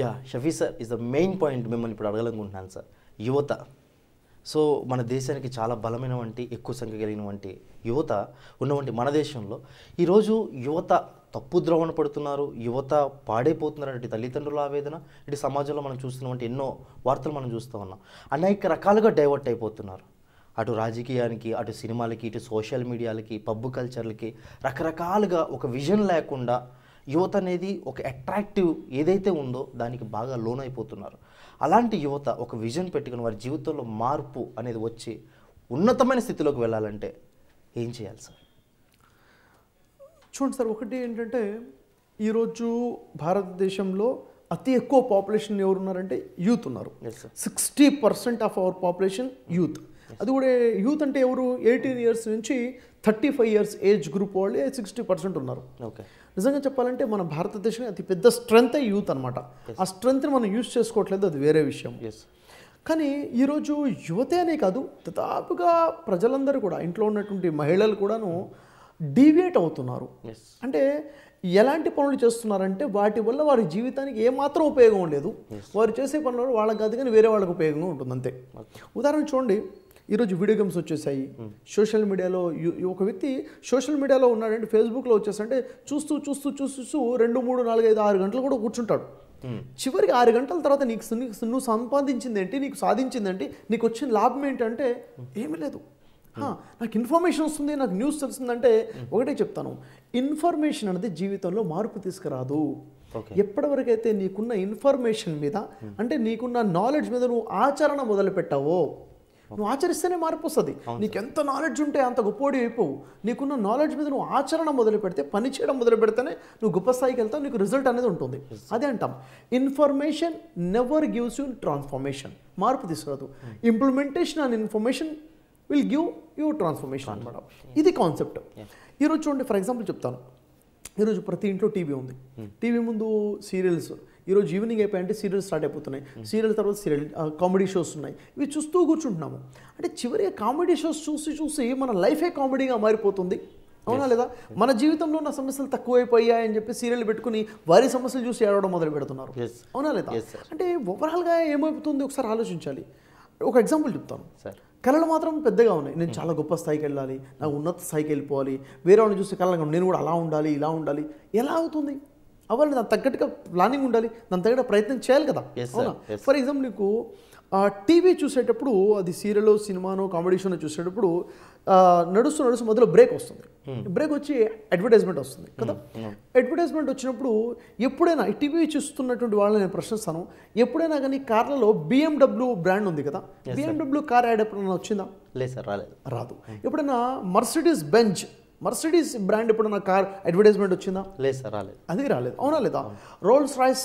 Yeah Shafi sir is the main point మిమ్మల్ని ఇప్పుడు అడగాలనుకుంటున్నాను sir యువత సో మన దేశానికి చాలా బలమైన వంటి ఎక్కువ సంఖ్య కలిగిన వంటి యువత ఉన్నవంటి మన దేశంలో ఈరోజు యువత తప్పు ద్రోవణ పడుతున్నారు యువత పాడైపోతున్నారు అంటే తల్లిదండ్రుల ఆవేదన ఇటు సమాజంలో మనం చూస్తున్నటువంటి ఎన్నో వార్తలు మనం చూస్తూ ఉన్నాం అనేక రకాలుగా డైవర్ట్ అయిపోతున్నారు అటు రాజకీయానికి అటు సినిమాలకి ఇటు సోషల్ మీడియాలకి పబ్బు కల్చర్లకి రకరకాలుగా ఒక విజన్ లేకుండా యువత అనేది ఒక అట్రాక్టివ్ ఏదైతే ఉందో దానికి బాగా లోన్ అయిపోతున్నారు అలాంటి యువత ఒక విజన్ పెట్టుకుని వారి జీవితంలో మార్పు అనేది వచ్చి ఉన్నతమైన స్థితిలోకి వెళ్ళాలంటే ఏం చేయాలి సార్ చూడండి సార్ ఒకటి ఏంటంటే ఈరోజు భారతదేశంలో అతి ఎక్కువ పాపులేషన్ ఎవరున్నారంటే యూత్ ఉన్నారు sixty percent of our population youth అది కూడా యూత్ అంటే ఎవరు ఎయిటీన్ ఇయర్స్ నుంచి thirty five years age group వాళ్ళే సిక్స్టీ పర్సెంట్ ఉన్నారు ఓకే నిజంగా చెప్పాలంటే మన భారతదేశం అతి పెద్ద స్ట్రెంగ్త్ యూత్ అనమాట ఆ స్ట్రెంగ్త్ని మనం యూజ్ చేసుకోవట్లేదు అది వేరే విషయం కానీ ఈరోజు యువతే అనే కాదు దాదాపుగా ప్రజలందరూ కూడా ఇంట్లో ఉన్నటువంటి మహిళలు కూడాను డీవియేట్ అవుతున్నారు అంటే ఎలాంటి పనులు చేస్తున్నారంటే వాటి వల్ల వారి జీవితానికి ఏమాత్రం ఉపయోగం లేదు వారు చేసే పనులు వాళ్ళకి కాదు కానీ వేరే వాళ్ళకి ఉపయోగంగా ఉంటుంది అంతే ఉదాహరణ చూడండి ఈరోజు వీడియో గేమ్స్ వచ్చేసాయి సోషల్ మీడియాలో ఒక వ్యక్తి సోషల్ మీడియాలో ఉన్నాడంటే ఫేస్బుక్లో వచ్చేసంటే చూస్తూ చూస్తూ చూస్తూ రెండు మూడు నాలుగు ఐదు ఆరు గంటలు కూడా కూర్చుంటాడు చివరికి ఆరు గంటల తర్వాత నీకు నువ్వు సంపాదించింది ఏంటి నీకు సాధించింది ఏంటి నీకు వచ్చిన లాభం ఏంటంటే ఏమీ లేదు నాకు ఇన్ఫర్మేషన్ వస్తుంది నాకు న్యూస్ తెలిసిందంటే ఒకటే చెప్తాను ఇన్ఫర్మేషన్ అనేది జీవితంలో మార్పు తీసుకురాదు ఎప్పటివరకైతే నీకున్న ఇన్ఫర్మేషన్ మీద అంటే నీకున్న నాలెడ్జ్ మీద నువ్వు ఆచరణ మొదలు పెట్టావో నువ్వు ఆచరిస్తేనే మార్పు వస్తుంది నీకు ఎంత నాలెడ్జ్ ఉంటే అంత గొప్పోడి అయిపోవు నీకున్న నాలెడ్జ్ మీద నువ్వు ఆచరణ మొదలు పెడితే పని చేయడం మొదలు పెడితేనే నువ్వు గొప్ప స్థాయికి వెళ్తావు నీకు రిజల్ట్ అనేది ఉంటుంది అదే అంటాం information never gives you transformation మార్పు తీసుకురాదు implementation and information will give you transformation అనమాట ఇది కాన్సెప్ట్ ఈరోజు చూడండి ఫర్ ఎగ్జాంపుల్ చెప్తాను ఈరోజు ప్రతి ఇంట్లో టీవీ ఉంది hmm. టీవీ ముందు సీరియల్స్ ఈరోజు ఈవినింగ్ అయిపోయాయంటే సీరియల్స్ స్టార్ట్ అయిపోతున్నాయి సీరియల్ hmm. తర్వాత సీరియల్ కామెడీ షోస్ ఉన్నాయి ఇవి చూస్తూ కూర్చుంటున్నాము అంటే చివరి కామెడీ షోస్ చూసి చూసి మన లైఫే కామెడీగా మారిపోతుంది అవునా లేదా మన జీవితంలో ఉన్న సమస్యలు తక్కువైపోయాయి అని చెప్పి సీరియల్ పెట్టుకుని వారి సమస్యలు చూసి ఏడవడం మొదలు పెడుతున్నారు అవునా లేదా అంటే ఓవరాల్గా ఏమైపోతుంది ఒకసారి ఆలోచించాలి ఒక ఎగ్జాంపుల్ చెప్తాను సార్ కళలు మాత్రం పెద్దగా ఉన్నాయి నేను చాలా గొప్ప స్థాయికి వెళ్ళాలి నాకు ఉన్నత స్థాయికి వెళ్ళిపోవాలి వేరే వాళ్ళని చూసి కళలు నేను కూడా అలా ఉండాలి ఇలా ఉండాలి ఎలా అవుతుంది అవ్వాలి దాని తగ్గట్టుగా ప్లానింగ్ ఉండాలి దాని తగ్గట్టు ప్రయత్నం చేయాలి కదా ఫర్ ఎగ్జాంపుల్ నీకు టీవీ చూసేటప్పుడు అది సీరియల్ సినిమానో కామెడీ చూసేటప్పుడు నడుస్తూ నడుస్తూ మధ్యలో బ్రేక్ వస్తుంది బ్రేక్ hmm. వచ్చి అడ్వర్టైజ్మెంట్ వస్తుంది hmm. కదా అడ్వర్టైజ్మెంట్ hmm. వచ్చినప్పుడు ఎప్పుడైనా ఈ టీవీ చూస్తున్నటువంటి వాళ్ళని నేను ప్రశ్నిస్తాను ఎప్పుడైనా కానీ కార్లలో బిఎండబ్ల్యూ బ్రాండ్ ఉంది కదా బిఎండబ్ల్యూ కార్ యాడ్ ఎప్పుడైనా వచ్చిందా లేదు సార్ రాలేదు రాదు ఎప్పుడైనా మర్సిడీస్ బెంచ్ మర్సిడీస్ బ్రాండ్ ఇప్పుడున్న కార్ అడ్వర్టైజ్మెంట్ వచ్చిందా లేదు సార్ రాలేదు అది రాలేదు అవునా లేదా రోల్స్ రాయిస్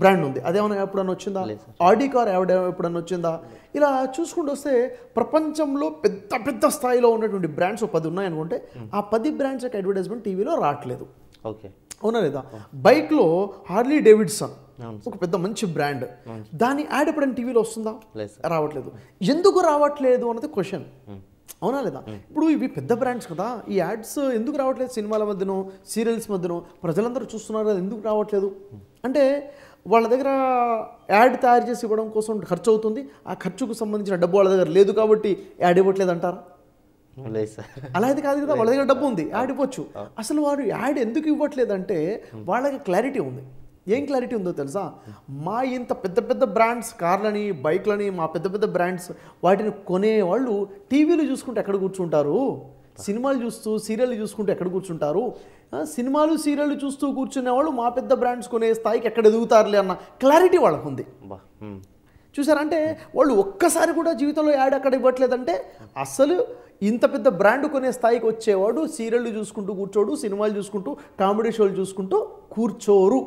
బ్రాండ్ ఉంది అదేమైనా ఎప్పుడన్నా వచ్చిందా ఆడి కార్ ఎవడ ఎప్పుడన్నా వచ్చిందా ఇలా చూసుకుంటూ వస్తే ప్రపంచంలో పెద్ద పెద్ద స్థాయిలో ఉన్నటువంటి బ్రాండ్స్ పది ఉన్నాయనుకుంటే ఆ పది బ్రాండ్స్ యొక్క అడ్వర్టైజ్మెంట్ టీవీలో రావట్లేదు ఓకే అవునా లేదా బైక్లో హార్లీ డేవిడ్సన్ ఒక పెద్ద మంచి బ్రాండ్ దాని యాడ్ ఎప్పుడైనా టీవీలో వస్తుందా రావట్లేదు ఎందుకు రావట్లేదు అన్నది క్వశ్చన్ అవునా లేదా ఇప్పుడు ఇవి పెద్ద బ్రాండ్స్ కదా ఈ యాడ్స్ ఎందుకు రావట్లేదు సినిమాల మధ్యనో సీరియల్స్ మధ్యనో ప్రజలందరూ చూస్తున్నారు అది ఎందుకు రావట్లేదు అంటే వాళ్ళ దగ్గర యాడ్ తయారు చేసి ఇవ్వడం కోసం ఖర్చు అవుతుంది ఆ ఖర్చుకు సంబంధించిన డబ్బు వాళ్ళ దగ్గర లేదు కాబట్టి యాడ్ ఇవ్వట్లేదు అంటారా లేదు సార్ అలా అయితే కాదు కదా వాళ్ళ దగ్గర డబ్బు ఉంది యాడ్ ఇవ్వచ్చు అసలు వారు యాడ్ ఎందుకు ఇవ్వట్లేదంటే వాళ్ళకి క్లారిటీ ఉంది ఏం క్లారిటీ ఉందో తెలుసా మా ఇంత పెద్ద పెద్ద బ్రాండ్స్ కార్లని బైక్లని మా పెద్ద పెద్ద బ్రాండ్స్ వాటిని కొనేవాళ్ళు టీవీలు చూసుకుంటే ఎక్కడ కూర్చుంటారు సినిమాలు చూస్తూ సీరియల్ చూసుకుంటూ ఎక్కడ కూర్చుంటారు సినిమాలు సీరియల్ చూస్తూ కూర్చునే వాళ్ళు మా పెద్ద బ్రాండ్స్ కొనే స్థాయికి ఎక్కడ ఎదుగుతారులే అన్న క్లారిటీ వాళ్ళకు ఉంది చూసారంటే వాళ్ళు ఒక్కసారి కూడా జీవితంలో యాడ్ అక్కడ ఇవ్వట్లేదంటే అసలు ఇంత పెద్ద బ్రాండ్ కొనే స్థాయికి వచ్చేవాడు సీరియళ్ళు చూసుకుంటూ కూర్చోడు సినిమాలు చూసుకుంటూ కామెడీ షోలు చూసుకుంటూ కూర్చోరు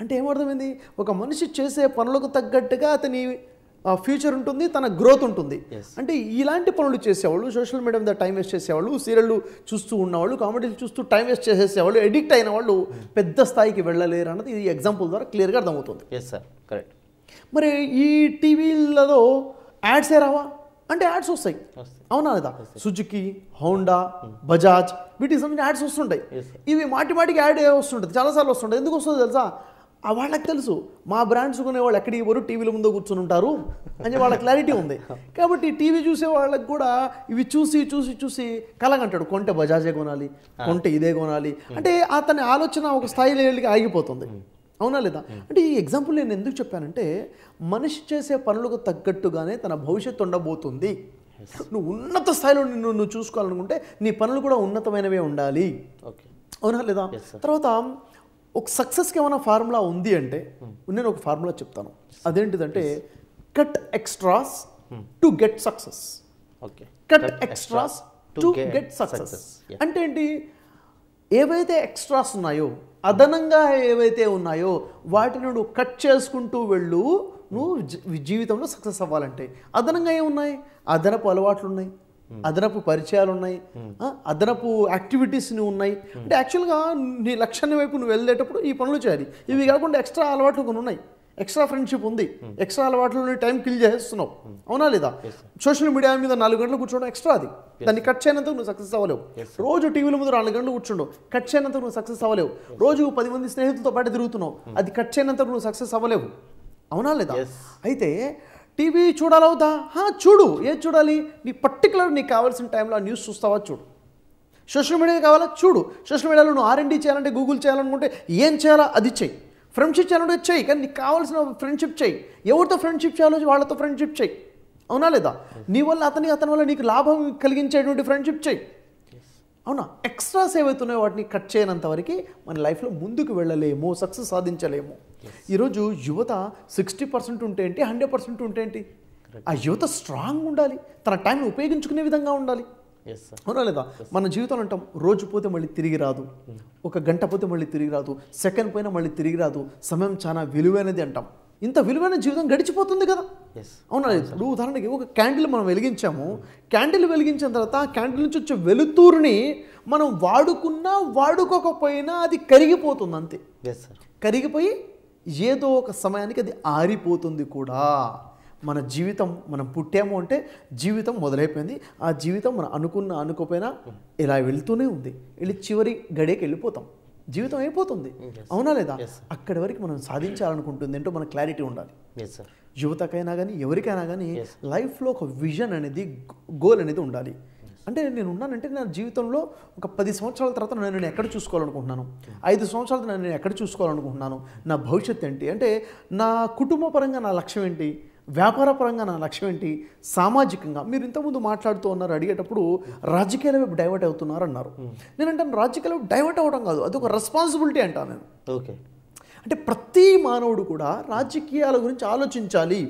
అంటే ఏమర్థమైంది ఒక మనిషి చేసే పనులకు తగ్గట్టుగా అతని ఫ్యూచర్ ఉంటుంది తన గ్రోత్ ఉంటుంది అంటే ఇలాంటి పనులు చేసేవాళ్ళు సోషల్ మీడియా మీద టైం వేస్ట్ చేసేవాళ్ళు సీరియళ్ళు చూస్తూ ఉన్నవాళ్ళు కామెడీలు చూస్తూ టైం వేస్ట్ చేసేసేవాళ్ళు ఎడిక్ట్ అయిన వాళ్ళు పెద్ద స్థాయికి వెళ్ళలేరు అన్నది ఈ ఎగ్జాంపుల్ ద్వారా క్లియర్గా అర్థమవుతుంది ఎస్ సార్ కరెక్ట్ మరి ఈ టీవీలలో యాడ్సే రావా అంటే యాడ్స్ వస్తాయి అవునా లేదా సుజుకి హోండా బజాజ్ వీటికి సంబంధించిన యాడ్స్ వస్తుంటాయి ఇవి మాటి మాటికి యాడ్ వస్తుంటుంది చాలాసార్లు వస్తుంటాయి ఎందుకు వస్తుందో తెలుసా ఆ వాళ్ళకి తెలుసు మా బ్రాండ్స్ కొనేవాళ్ళు ఎక్కడికి పోరు టీవీల ముందు కూర్చొని ఉంటారు అని వాళ్ళ క్లారిటీ ఉంది కాబట్టి టీవీ చూసే వాళ్ళకి కూడా ఇవి చూసి చూసి చూసి కలగంటాడు కొంటే బజాజే కొనాలి కొంటే ఇదే కొనాలి అంటే అతని ఆలోచన ఒక స్థాయిలో ఆగిపోతుంది అవునా లేదా అంటే ఈ ఎగ్జాంపుల్ నేను ఎందుకు చెప్పానంటే మనిషి చేసే పనులకు తగ్గట్టుగానే తన భవిష్యత్తు ఉండబోతుంది నువ్వు ఉన్నత స్థాయిలో నిన్ను నువ్వు చూసుకోవాలనుకుంటే నీ పనులు కూడా ఉన్నతమైనవే ఉండాలి ఓకే అవునా లేదా తర్వాత ఒక సక్సెస్కి ఏమైనా ఫార్ములా ఉంది అంటే నేను ఒక ఫార్ములా చెప్తాను అదేంటిదంటే cut extras to get success okay cut extras to get success అంటే ఏంటి ఏవైతే ఎక్స్ట్రాస్ ఉన్నాయో అదనంగా ఏవైతే ఉన్నాయో వాటిని నువ్వు కట్ చేసుకుంటూ వెళ్ళు నువ్వు జీవితంలో సక్సెస్ అవ్వాలంటే అదనంగా ఏమున్నాయి అదనపు అలవాట్లు ఉన్నాయి అదనపు పరిచయాలు ఉన్నాయి అదనపు యాక్టివిటీస్ నువ్వు ఉన్నాయి అంటే యాక్చువల్గా నీ లక్ష్యాన్ని వైపు నువ్వు వెళ్ళేటప్పుడు ఈ పనులు చేయాలి ఇవి కాకుండా ఎక్స్ట్రా అలవాట్లు కొన్ని ఉన్నాయి ఎక్స్ట్రా ఫ్రెండ్షిప్ ఉంది ఎక్స్ట్రా అలవాట్లు టైం కిల్ చేస్తున్నావు అవునా లేదా సోషల్ మీడియా మీద నాలుగు గంటలు కూర్చోవడం ఎక్స్ట్రా అది దాన్ని కట్ చేయనంత నువ్వు సక్సెస్ అవ్వలేవు రోజు టీవీల ముందు నాలుగు గంటలు కూర్చుండవు కట్ చేయనంత నువ్వు సక్సెస్ అవ్వలేవు రోజు పది మంది స్నేహితులతో పాటు తిరుగుతున్నావు hmm. అది కట్ చేయనంత నువ్వు సక్సెస్ అవ్వలేవు అవునా లేదా అయితే టీవీ చూడాలవుతా చూడు ఏం చూడాలి నీ పర్టికులర్ నీకు కావాల్సిన టైంలో న్యూస్ చూస్తావా చూడు సోషల్ మీడియా కావాలా చూడు సోషల్ మీడియాలో నువ్వు ఆర్ఎండి చేయాలంటే గూగుల్ చేయాలనుకుంటే ఏం చేయాలా అది చెయ్యి ఫ్రెండ్షిప్ చేయాలంటే చెయ్యి కానీ నీకు కావాల్సిన ఫ్రెండ్షిప్ చెయ్యి ఎవరితో ఫ్రెండ్షిప్ చేయాలో వాళ్ళతో ఫ్రెండ్షిప్ చెయ్యి అవునా లేదా నీ వల్ల అతని అతని వల్ల నీకు లాభం కలిగించేటువంటి ఫ్రెండ్షిప్ చెయ్యి అవునా ఎక్స్ట్రాస్ ఏవైతున్నాయో వాటిని కట్ చేయనంత వరకు మన లైఫ్లో ముందుకు వెళ్ళలేము సక్సెస్ సాధించలేము ఈరోజు యువత సిక్స్టీ పర్సెంట్ ఉంటే ఏంటి హండ్రెడ్ పర్సెంట్ ఉంటే ఏంటి ఆ యువత స్ట్రాంగ్ ఉండాలి తన టైం ఉపయోగించుకునే విధంగా ఉండాలి అవునా లేదా మన జీవితంలో అంటాం రోజు పోతే మళ్ళీ తిరిగి రాదు hmm. ఒక గంట పోతే మళ్ళీ తిరిగి రాదు సెకండ్ పోయినా మళ్ళీ తిరిగి రాదు సమయం చాలా విలువైనది అంటాం ఇంత విలువైన జీవితం గడిచిపోతుంది కదా అవునా ఇప్పుడు ఉదాహరణకి ఒక క్యాండిల్ మనం వెలిగించాము క్యాండిల్ వెలిగించిన తర్వాత ఆ క్యాండిల్ నుంచి వచ్చే వెలుతురుని మనం వాడుకున్నా వాడుకోకపోయినా అది కరిగిపోతుంది అంతే కరిగిపోయి ఏదో ఒక సమయానికి అది ఆరిపోతుంది కూడా మన జీవితం మనం పుట్టాము అంటే జీవితం మొదలైపోయింది ఆ జీవితం మనం అనుకున్న అనుకోపోయినా ఇలా వెళ్తూనే ఉంది వెళ్ళి చివరి గడియకి వెళ్ళిపోతాం జీవితం అయిపోతుంది అవునా లేదా అక్కడి వరకు మనం సాధించాలనుకుంటుంది ఏంటో మన క్లారిటీ ఉండాలి యువతకైనా కానీ ఎవరికైనా కానీ లైఫ్లో ఒక విజన్ అనేది గోల్ అనేది ఉండాలి అంటే నేను ఉన్నానంటే నా జీవితంలో ఒక పది సంవత్సరాల తర్వాత నేను ఎక్కడ చూసుకోవాలనుకుంటున్నాను ఐదు సంవత్సరాల తర్వాత నేను ఎక్కడ చూసుకోవాలనుకుంటున్నాను నా భవిష్యత్తు ఏంటి అంటే నా కుటుంబ పరంగా నా లక్ష్యం ఏంటి వ్యాపార పరంగా నా లక్ష్యం ఏంటి సామాజికంగా మీరు ఇంతకుముందు మాట్లాడుతూ ఉన్నారు అడిగేటప్పుడు రాజకీయాల వైపు డైవర్ట్ అవుతున్నారు అన్నారు నేను అంటాను రాజకీయాల వైపు డైవర్ట్ అవ్వడం కాదు అది ఒక రెస్పాన్సిబిలిటీ అంటాను నేను ఓకే అంటే ప్రతి మానవుడు కూడా రాజకీయాల గురించి ఆలోచించాలి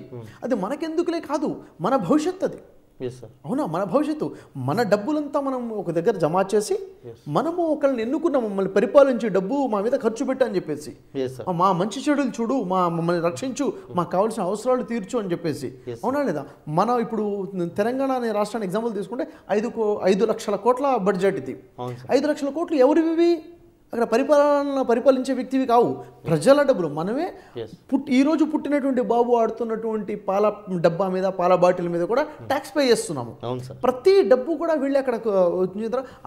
అది మనకెందుకులే కాదు మన భవిష్యత్ అది అవునా మన భవిష్యత్తు మన డబ్బులంతా మనం ఒక దగ్గర జమ చేసి మనము ఒకళ్ళని ఎన్నుకున్న మమ్మల్ని పరిపాలించి డబ్బు మా మీద ఖర్చు పెట్టని చెప్పేసి మా మంచి చెడులు చూడు మా మమ్మల్ని రక్షించు మాకు కావాల్సిన అవసరాలు తీర్చు అని చెప్పేసి అవునా లేదా మన ఇప్పుడు తెలంగాణ అనే రాష్ట్రాన్ని ఎగ్జాంపుల్ తీసుకుంటే ఐదు ఐదు లక్షల కోట్ల బడ్జెట్ ఇది ఐదు లక్షల కోట్లు ఎవరివి అక్కడ పరిపాలన పరిపాలించే వ్యక్తివి కావు ప్రజల డబ్బులు మనమే పుట్టి ఈరోజు పుట్టినటువంటి బాబు ఆడుతున్నటువంటి పాల డబ్బా మీద పాల బాటిల్ మీద కూడా ట్యాక్స్ పే చేస్తున్నాము ప్రతి డబ్బు కూడా వీళ్ళు అక్కడ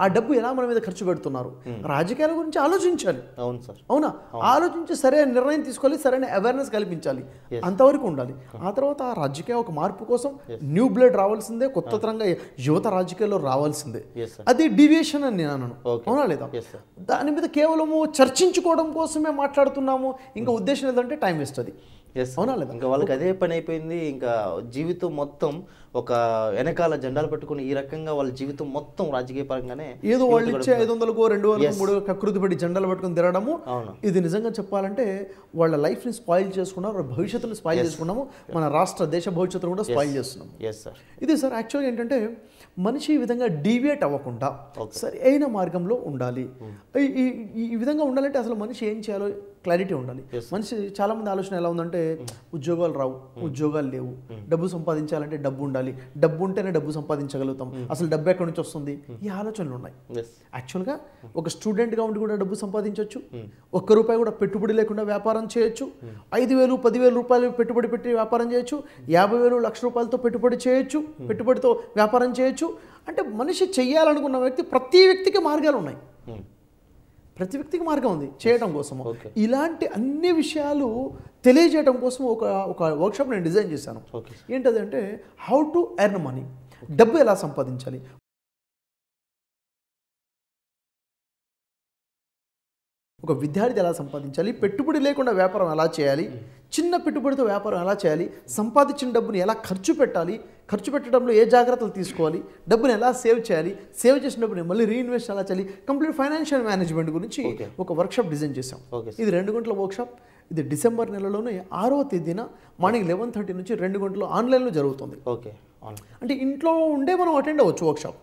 ఆ డబ్బు ఎలా మన మీద ఖర్చు పెడుతున్నారు hmm. రాజకీయాల గురించి ఆలోచించాలి అవును సార్ అవునా ఆలోచించి సరైన నిర్ణయం తీసుకోవాలి సరైన అవేర్నెస్ కల్పించాలి అంతవరకు ఉండాలి ఆ తర్వాత ఆ రాజకీయ ఒక మార్పు కోసం న్యూ బ్లడ్ రావాల్సిందే కొత్త ah. తరంగా యువత రాజకీయాల్లో రావాల్సిందే అది డివియేషన్ అని నేను అన్నాను అవునా లేదా దాని మీద కేవలము చర్చించుకోవడం కోసమే మాట్లాడుతున్నాము ఇంకా ఉద్దేశం ఏదంటే టైం వేస్ట్ అది ఎస్ అవునా ఇంకా వాళ్ళకి అదే పని అయిపోయింది ఇంకా జీవితం మొత్తం ఒక వెనకాల జెండాలు పెట్టుకుని ఈ రకంగా వాళ్ళ జీవితం మొత్తం రాజకీయ పరంగానే ఏదో వాళ్ళు ఇచ్చే ఐదు వందలకు రెండు వందల మూడు కకృతి పడి జెండాలు పెట్టుకుని తిరగడము ఇది నిజంగా చెప్పాలంటే వాళ్ళ లైఫ్ని స్పాయిల్ చేసుకున్నారు వాళ్ళ భవిష్యత్తును స్పాయిల్ చేసుకున్నాము మన రాష్ట్ర దేశ భవిష్యత్తును కూడా స్పాయిల్ చేస్తున్నాము ఎస్ సార్ ఇది సార్ యాక్చువల్గా ఏంటంటే మనిషి ఈ విధంగా డీవియేట్ అవ్వకుండా సరి అయిన మార్గంలో ఉండాలి hmm. ఈ విధంగా ఉండాలంటే అసలు మనిషి ఏం చేయాలో క్లారిటీ ఉండాలి మనిషి చాలా మంది ఆలోచన ఎలా ఉందంటే hmm. ఉద్యోగాలు రావు hmm. ఉద్యోగాలు లేవు డబ్బు సంపాదించాలంటే డబ్బు ఉండాలి ఉండాలి డబ్బు ఉంటేనే డబ్బు సంపాదించగలుగుతాం అసలు డబ్బు ఎక్కడి నుంచి వస్తుంది ఈ ఆలోచనలు ఉన్నాయి యాక్చువల్గా ఒక స్టూడెంట్గా ఉండి కూడా డబ్బు సంపాదించవచ్చు ఒక్క రూపాయి కూడా పెట్టుబడి లేకుండా వ్యాపారం చేయొచ్చు ఐదు వేలు పదివేల రూపాయలు పెట్టుబడి పెట్టి వ్యాపారం చేయొచ్చు యాభై వేలు లక్ష రూపాయలతో పెట్టుబడి చేయొచ్చు పెట్టుబడితో వ్యాపారం చేయొచ్చు అంటే మనిషి చెయ్యాలనుకున్న వ్యక్తి ప్రతి వ్యక్తికి మార్గాలు ఉన్నాయి ప్రతి వ్యక్తికి మార్గం ఉంది చేయడం కోసం ఇలాంటి అన్ని విషయాలు తెలియజేయడం కోసం ఒక ఒక వర్క్షాప్ నేను డిజైన్ చేశాను అంటే హౌ టు ఎర్న్ మనీ డబ్బు ఎలా సంపాదించాలి ఒక విద్యార్థి ఎలా సంపాదించాలి పెట్టుబడి లేకుండా వ్యాపారం ఎలా చేయాలి చిన్న పెట్టుబడితో వ్యాపారం ఎలా చేయాలి సంపాదించిన డబ్బుని ఎలా ఖర్చు పెట్టాలి ఖర్చు పెట్టడంలో ఏ జాగ్రత్తలు తీసుకోవాలి డబ్బుని ఎలా సేవ్ చేయాలి సేవ్ చేసిన డబ్బుని మళ్ళీ రీఇన్వెస్ట్ ఎలా చేయాలి కంప్లీట్ ఫైనాన్షియల్ మేనేజ్మెంట్ గురించి ఒక వర్క్షాప్ డిజైన్ చేసాం ఇది రెండు గంటల వర్క్షాప్ ఇది డిసెంబర్ నెలలోనే ఆరవ తేదీన మార్నింగ్ లెవెన్ థర్టీ నుంచి రెండు గంటలు ఆన్లైన్లో జరుగుతుంది ఓకే అంటే ఇంట్లో ఉండే మనం అటెండ్ అవ్వచ్చు వర్క్షాప్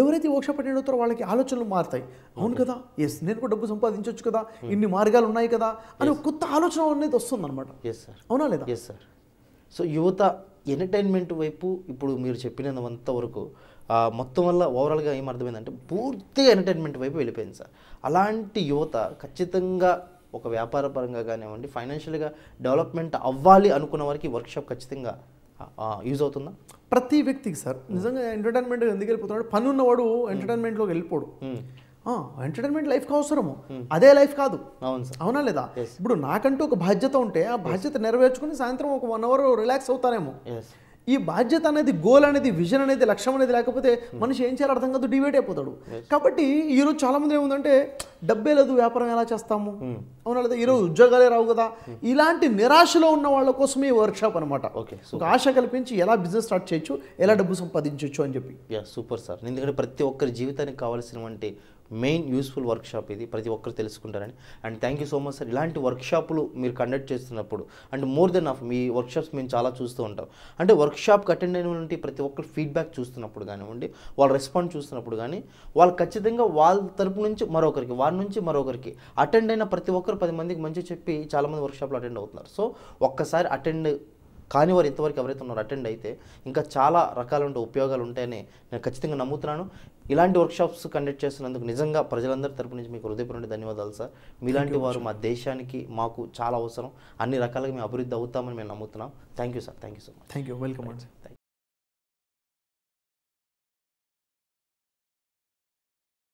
ఎవరైతే వర్క్షాప్ అటెండ్ అవుతారో వాళ్ళకి ఆలోచనలు మారుతాయి అవును కదా ఎస్ నేను కూడా డబ్బు సంపాదించవచ్చు కదా ఇన్ని మార్గాలు ఉన్నాయి కదా అని కొత్త ఆలోచన అనేది వస్తుంది అనమాట అవునా లేదా ఎస్ సార్ సో యువత ఎంటర్టైన్మెంట్ వైపు ఇప్పుడు మీరు చెప్పినంత వరకు మొత్తం వల్ల ఓవరాల్గా ఏం అర్థమైందంటే పూర్తిగా ఎంటర్టైన్మెంట్ వైపు వెళ్ళిపోయింది సార్ అలాంటి యువత ఖచ్చితంగా ఒక వ్యాపార పరంగా కానివ్వండి ఫైనాన్షియల్గా డెవలప్మెంట్ అవ్వాలి అనుకున్న వారికి వర్క్షాప్ ఖచ్చితంగా యూజ్ అవుతుందా ప్రతి వ్యక్తికి సార్ hmm. నిజంగా ఎంటర్టైన్మెంట్ ఎందుకు వెళ్ళిపోతున్నాడు ఉన్నవాడు ఎంటర్టైన్మెంట్లోకి వెళ్ళిపోడు ఎంటర్టైన్మెంట్ hmm. లైఫ్కి అవసరము hmm. అదే లైఫ్ కాదు అవును సార్ అవునా లేదా ఇప్పుడు నాకంటూ ఒక బాధ్యత ఉంటే ఆ బాధ్యత నెరవేర్చుకుని సాయంత్రం ఒక వన్ అవర్ రిలాక్స్ అవుతానేమో ఈ బాధ్యత అనేది గోల్ అనేది విజన్ అనేది లక్ష్యం అనేది లేకపోతే మనిషి ఏం చేయాలి అర్థం కాదు డివైడ్ అయిపోతాడు కాబట్టి ఈరోజు మంది ఏముందంటే డబ్బే లేదు వ్యాపారం ఎలా చేస్తాము hmm. అవునా లేదా ఈరోజు ఉద్యోగాలే రావు కదా hmm. ఇలాంటి నిరాశలో ఉన్న వాళ్ళ కోసమే ఈ వర్క్షాప్ అనమాట ఒక ఆశ కల్పించి ఎలా బిజినెస్ స్టార్ట్ చేయొచ్చు ఎలా డబ్బు సంపాదించవచ్చు అని చెప్పి సూపర్ సార్ ఎందుకంటే ప్రతి ఒక్కరి జీవితానికి కావాల్సినవంటి మెయిన్ యూస్ఫుల్ వర్క్షాప్ ఇది ప్రతి ఒక్కరు తెలుసుకుంటారని and thank you so much sir ఇలాంటి వర్క్షాపులు మీరు కండక్ట్ చేస్తున్నప్పుడు అండ్ మోర్ దెన్ ఆఫ్ మీ వర్క్షాప్స్ మేము చాలా చూస్తూ ఉంటాం అంటే వర్క్షాప్కి అటెండ్ అయినటువంటి ప్రతి ఒక్కరు ఫీడ్బ్యాక్ చూస్తున్నప్పుడు కానివ్వండి వాళ్ళ రెస్పాండ్ చూస్తున్నప్పుడు కానీ వాళ్ళు ఖచ్చితంగా వాళ్ళ తరపు నుంచి మరొకరికి వారి నుంచి మరొకరికి అటెండ్ అయిన ప్రతి ఒక్కరు పది మందికి మంచి చెప్పి చాలామంది వర్క్షాప్లు అటెండ్ అవుతున్నారు సో ఒక్కసారి అటెండ్ కానీ వారు ఇంతవరకు ఎవరైతే ఉన్నారో అటెండ్ అయితే ఇంకా చాలా రకాలంటే ఉపయోగాలు ఉంటాయని నేను ఖచ్చితంగా నమ్ముతున్నాను ఇలాంటి వర్క్షాప్స్ కండక్ట్ చేస్తున్నందుకు నిజంగా ప్రజలందరి తరపు నుంచి మీకు హృదయపూర్వక ధన్యవాదాలు సార్ మీలాంటి వారు మా దేశానికి మాకు చాలా అవసరం అన్ని రకాలుగా మేము అభివృద్ధి అవుతామని మేము నమ్ముతున్నాం thank you sir thank you so much thank you welcome sir